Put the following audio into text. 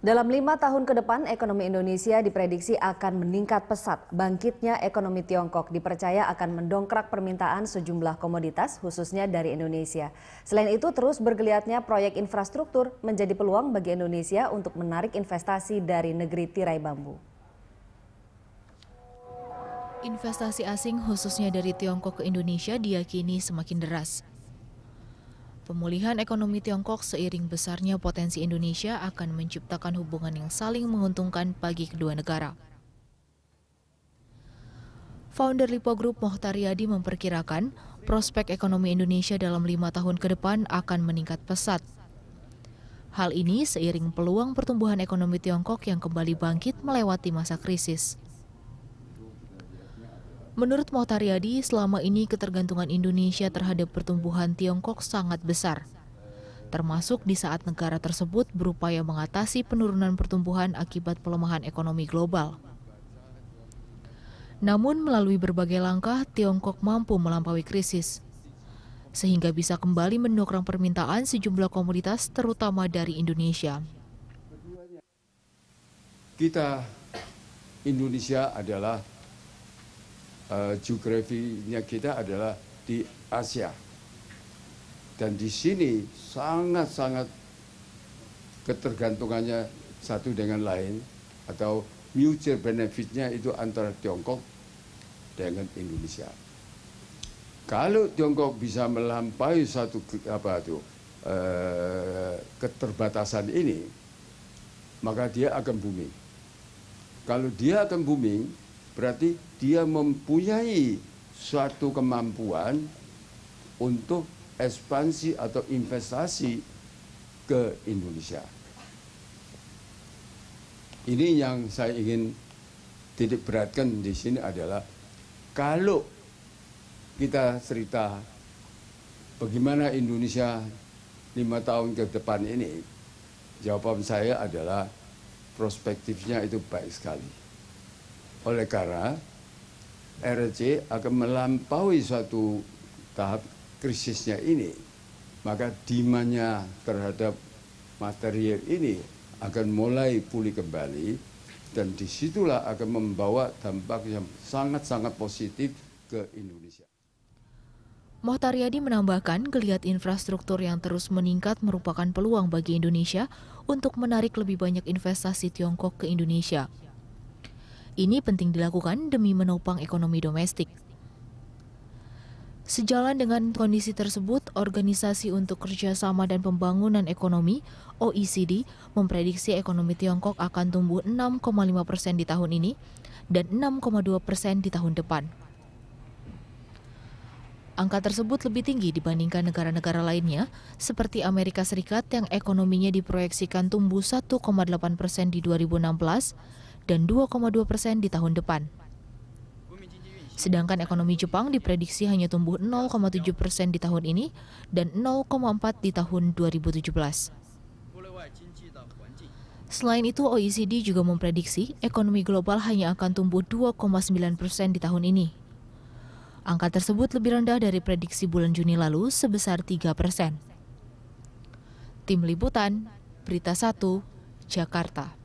Dalam lima tahun ke depan, ekonomi Indonesia diprediksi akan meningkat pesat. Bangkitnya ekonomi Tiongkok dipercaya akan mendongkrak permintaan sejumlah komoditas, khususnya dari Indonesia. Selain itu, terus bergeliatnya proyek infrastruktur menjadi peluang bagi Indonesia untuk menarik investasi dari negeri tirai bambu. Investasi asing khususnya dari Tiongkok ke Indonesia diyakini semakin deras. Pemulihan ekonomi Tiongkok seiring besarnya potensi Indonesia akan menciptakan hubungan yang saling menguntungkan bagi kedua negara. Founder Lipo Group Mohtar Yadi memperkirakan prospek ekonomi Indonesia dalam lima tahun ke depan akan meningkat pesat. Hal ini seiring peluang pertumbuhan ekonomi Tiongkok yang kembali bangkit melewati masa krisis. Menurut Mohtaryadi, selama ini ketergantungan Indonesia terhadap pertumbuhan Tiongkok sangat besar, termasuk di saat negara tersebut berupaya mengatasi penurunan pertumbuhan akibat pelemahan ekonomi global. Namun, melalui berbagai langkah, Tiongkok mampu melampaui krisis, sehingga bisa kembali mendukung permintaan sejumlah komoditas, terutama dari Indonesia. Kita, Indonesia adalah Eh, geografinya kita adalah di Asia. Dan di sini sangat-sangat ketergantungannya satu dengan lain atau mutual benefitnya itu antara Tiongkok dengan Indonesia. Kalau Tiongkok bisa melampaui satu apa itu eh, keterbatasan ini, maka dia akan booming. Kalau dia akan booming, Berarti dia mempunyai suatu kemampuan untuk ekspansi atau investasi ke Indonesia. Ini yang saya ingin titik beratkan di sini adalah kalau kita cerita bagaimana Indonesia lima tahun ke depan ini, jawaban saya adalah prospektifnya itu baik sekali. Oleh karena RRC akan melampaui suatu tahap krisisnya ini, maka demandnya terhadap material ini akan mulai pulih kembali dan disitulah akan membawa dampak yang sangat-sangat positif ke Indonesia. Mohtar Yadi menambahkan, geliat infrastruktur yang terus meningkat merupakan peluang bagi Indonesia untuk menarik lebih banyak investasi Tiongkok ke Indonesia. Ini penting dilakukan demi menopang ekonomi domestik. Sejalan dengan kondisi tersebut, Organisasi untuk Kerjasama dan Pembangunan Ekonomi (OECD) memprediksi ekonomi Tiongkok akan tumbuh 6,5 persen di tahun ini dan 6,2 persen di tahun depan. Angka tersebut lebih tinggi dibandingkan negara-negara lainnya, seperti Amerika Serikat yang ekonominya diproyeksikan tumbuh 1,8 persen di 2016, dan 2,2 persen di tahun depan. Sedangkan ekonomi Jepang diprediksi hanya tumbuh 0,7 persen di tahun ini dan 0,4 di tahun 2017. Selain itu, OECD juga memprediksi ekonomi global hanya akan tumbuh 2,9 persen di tahun ini. Angka tersebut lebih rendah dari prediksi bulan Juni lalu sebesar 3 persen. Tim Liputan, Berita 1, Jakarta.